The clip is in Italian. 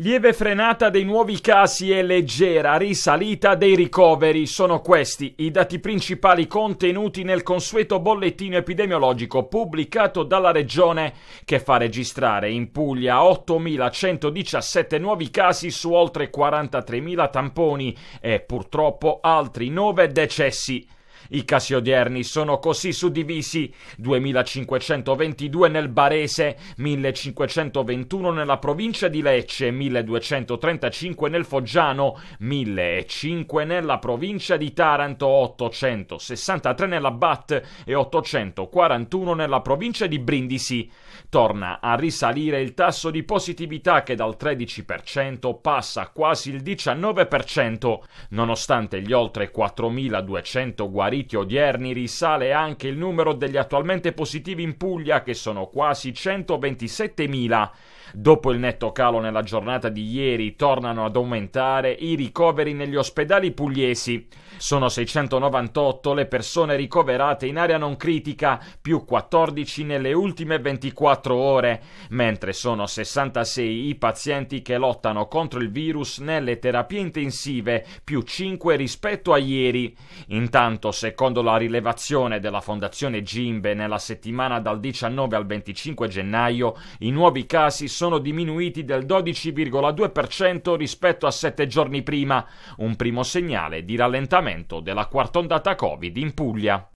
Lieve frenata dei nuovi casi e leggera risalita dei ricoveri sono questi i dati principali contenuti nel consueto bollettino epidemiologico pubblicato dalla Regione che fa registrare in Puglia 8.117 nuovi casi su oltre 43.000 tamponi e purtroppo altri 9 decessi. I casi odierni sono così suddivisi: 2522 nel Barese, 1521 nella provincia di Lecce, 1235 nel Foggiano, 1005 nella provincia di Taranto, 863 nella BAT e 841 nella provincia di Brindisi. Torna a risalire il tasso di positività che dal 13% passa a quasi il 19%, nonostante gli oltre 4200 guariti pariti odierni risale anche il numero degli attualmente positivi in Puglia, che sono quasi 127.000. Dopo il netto calo nella giornata di ieri, tornano ad aumentare i ricoveri negli ospedali pugliesi. Sono 698 le persone ricoverate in area non critica, più 14 nelle ultime 24 ore, mentre sono 66 i pazienti che lottano contro il virus nelle terapie intensive, più 5 rispetto a ieri. Intanto secondo la rilevazione della Fondazione Gimbe nella settimana dal 19 al 25 gennaio, i nuovi casi sono diminuiti del 12,2% rispetto a sette giorni prima, un primo segnale di rallentamento della quarta ondata Covid in Puglia.